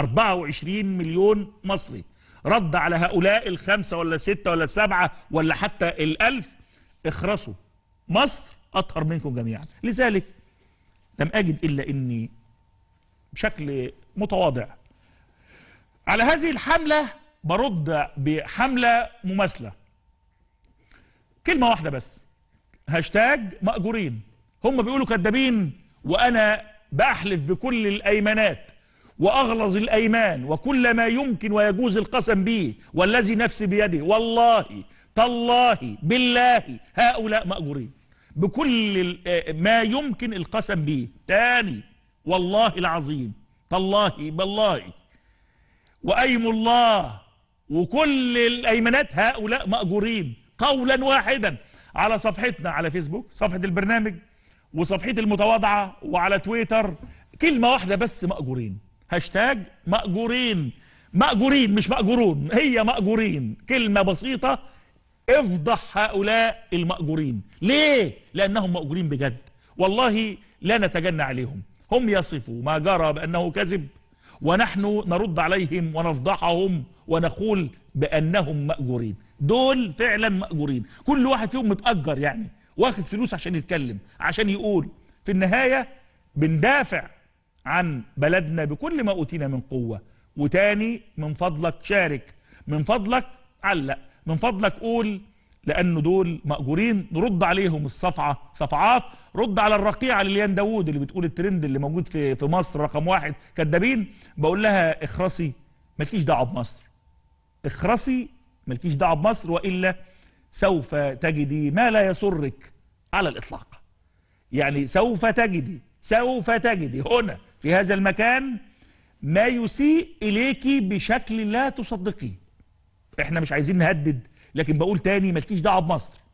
24 مليون مصري رد على هؤلاء الخمسة ولا ستة ولا سبعة ولا حتى الألف اخرسوا مصر أطهر منكم جميعا لذلك لم أجد إلا أني بشكل متواضع على هذه الحملة برد بحملة مماثلة كلمة واحدة بس هاشتاج مأجورين هم بيقولوا كدابين وأنا بأحلف بكل الأيمانات وأغلظ الأيمان وكل ما يمكن ويجوز القسم به والذي نفسي بيده والله تالله بالله هؤلاء مأجورين بكل آه، ما يمكن القسم به تاني والله العظيم تالله بالله وأيم الله وكل الأيمانات هؤلاء مأجورين قولا واحدا على صفحتنا على فيسبوك صفحة البرنامج وصفحة المتواضعة وعلى تويتر كلمة واحدة بس مأجورين هاشتاج مأجورين مأجورين مش مأجورون هي مأجورين كلمة بسيطة افضح هؤلاء المأجورين ليه؟ لأنهم مأجورين بجد والله لا نتجنى عليهم هم يصفوا ما جرى بأنه كذب ونحن نرد عليهم ونفضحهم ونقول بأنهم مأجورين دول فعلا مأجورين كل واحد فيهم متأجر يعني واخد فلوس عشان يتكلم عشان يقول في النهاية بندافع عن بلدنا بكل ما أوتينا من قوة وتاني من فضلك شارك من فضلك علق من فضلك قول لأنه دول مأجورين نرد عليهم الصفعة صفعات رد على الرقيعة لليان داوود اللي بتقول الترند اللي موجود في في مصر رقم واحد كدابين بقول لها اخرسي مالكيش دعوة بمصر اخرسي مالكيش دعوة بمصر وإلا سوف تجدي ما لا يسرك على الإطلاق يعني سوف تجدي سوف تجدي هنا في هذا المكان ما يسيء إليك بشكل لا تصدقيه احنا مش عايزين نهدد لكن بقول تاني مالكيش دعوه بمصر